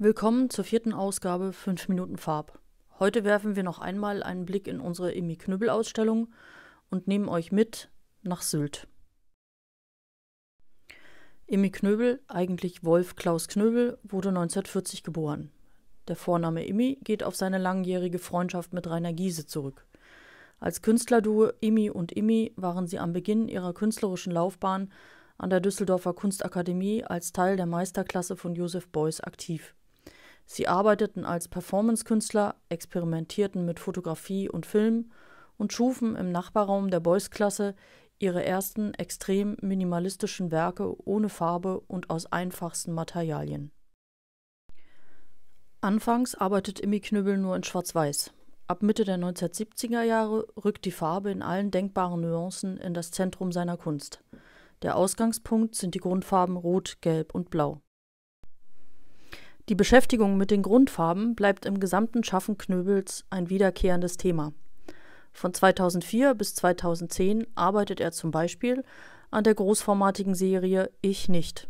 Willkommen zur vierten Ausgabe 5 Minuten Farb. Heute werfen wir noch einmal einen Blick in unsere Emmy Knüppel Ausstellung und nehmen euch mit nach Sylt. Emmy Knöbel, eigentlich Wolf Klaus Knöbel, wurde 1940 geboren. Der Vorname Emmy geht auf seine langjährige Freundschaft mit Rainer Giese zurück. Als Künstlerduo Emmy und Emmy waren sie am Beginn ihrer künstlerischen Laufbahn an der Düsseldorfer Kunstakademie als Teil der Meisterklasse von Josef Beuys aktiv. Sie arbeiteten als Performance-Künstler, experimentierten mit Fotografie und Film und schufen im Nachbarraum der Beuys-Klasse ihre ersten extrem minimalistischen Werke ohne Farbe und aus einfachsten Materialien. Anfangs arbeitet Immi Knüppel nur in Schwarz-Weiß. Ab Mitte der 1970er Jahre rückt die Farbe in allen denkbaren Nuancen in das Zentrum seiner Kunst. Der Ausgangspunkt sind die Grundfarben Rot, Gelb und Blau. Die Beschäftigung mit den Grundfarben bleibt im gesamten Schaffen Knöbels ein wiederkehrendes Thema. Von 2004 bis 2010 arbeitet er zum Beispiel an der großformatigen Serie Ich nicht.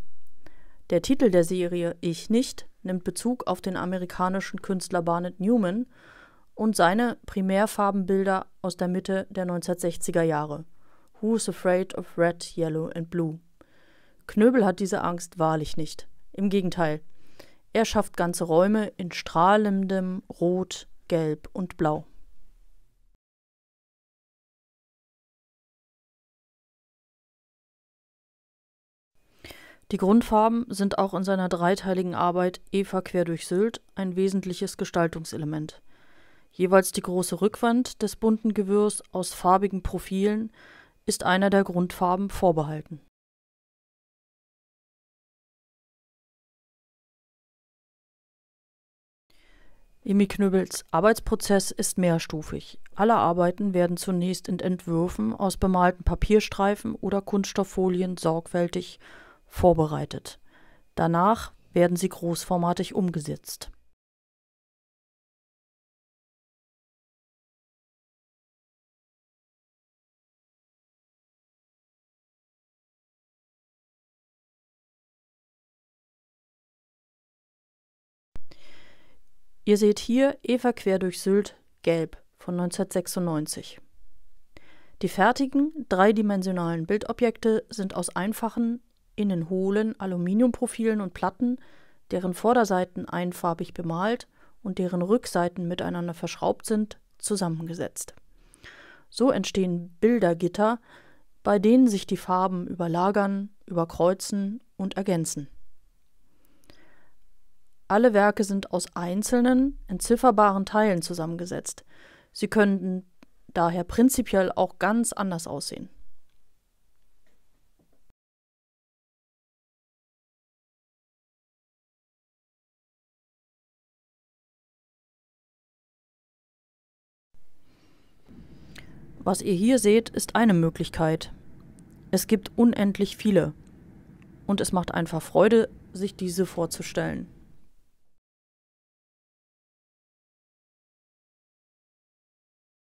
Der Titel der Serie Ich nicht nimmt Bezug auf den amerikanischen Künstler Barnett Newman und seine Primärfarbenbilder aus der Mitte der 1960er Jahre. Who's Afraid of Red, Yellow and Blue? Knöbel hat diese Angst wahrlich nicht. Im Gegenteil, er schafft ganze Räume in strahlendem Rot, Gelb und Blau. Die Grundfarben sind auch in seiner dreiteiligen Arbeit Eva quer durch Sylt ein wesentliches Gestaltungselement. Jeweils die große Rückwand des bunten Gewirrs aus farbigen Profilen ist einer der Grundfarben vorbehalten Emi Knüppels Arbeitsprozess ist mehrstufig. Alle Arbeiten werden zunächst in Entwürfen aus bemalten Papierstreifen oder Kunststofffolien sorgfältig vorbereitet. Danach werden sie großformatig umgesetzt. Ihr seht hier Eva quer durch Sylt, gelb von 1996. Die fertigen, dreidimensionalen Bildobjekte sind aus einfachen, innen hohlen Aluminiumprofilen und Platten, deren Vorderseiten einfarbig bemalt und deren Rückseiten miteinander verschraubt sind, zusammengesetzt. So entstehen Bildergitter, bei denen sich die Farben überlagern, überkreuzen und ergänzen. Alle Werke sind aus einzelnen, entzifferbaren Teilen zusammengesetzt. Sie könnten daher prinzipiell auch ganz anders aussehen. Was ihr hier seht, ist eine Möglichkeit. Es gibt unendlich viele. Und es macht einfach Freude, sich diese vorzustellen.